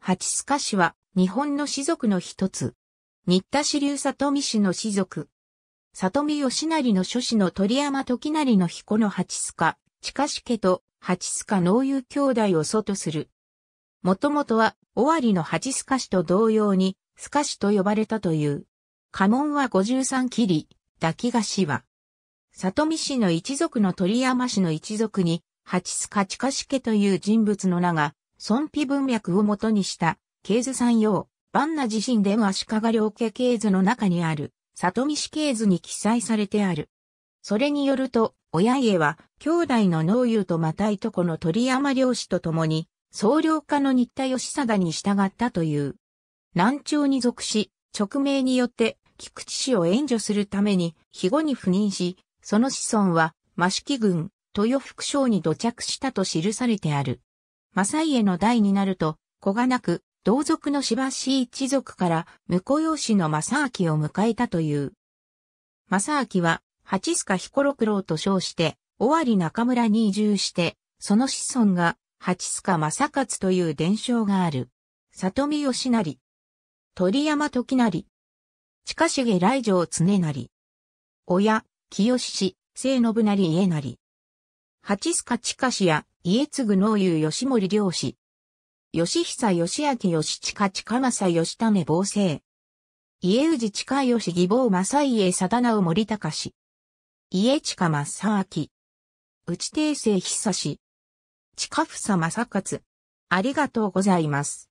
八須賀氏は日本の士族の一つ。新田支流里見氏の士族。里見義成の諸子の鳥山時成の彦の八須賀、近氏家と八須賀農友兄弟を祖とする。もともとは尾張の八須賀氏と同様に、須賀氏と呼ばれたという。家紋は53切り、抱き菓子は。里見氏の一族の鳥山氏の一族に、八須賀近氏家という人物の名が孫皮文脈をもとにした、経図山陽、バンナ自身では足利両家経図の中にある、里見氏経図に記載されてある。それによると、親家は、兄弟の農友とまたいとこの鳥山漁師と共に、総領家の新田義貞に従ったという。南朝に属し、直命によって、菊池氏を援助するために、肥後に赴任し、その子孫は、益城軍、豊福省に土着したと記されてある。正家の代になると、子がなく、同族の芝氏一族から婿養子の正明を迎えたという。正明は、八須賀彦六郎と称して、尾張中村に移住して、その子孫が、八須賀正勝という伝承がある。里見義成。鳥山時成。近重来城常成。親、清志、清信成家成。八須賀近氏や、家継農友吉森良氏。吉久義明吉近近正義種防政。家氏近義義母正家貞直森高氏。家近正明。内定生久氏。近房正勝。ありがとうございます。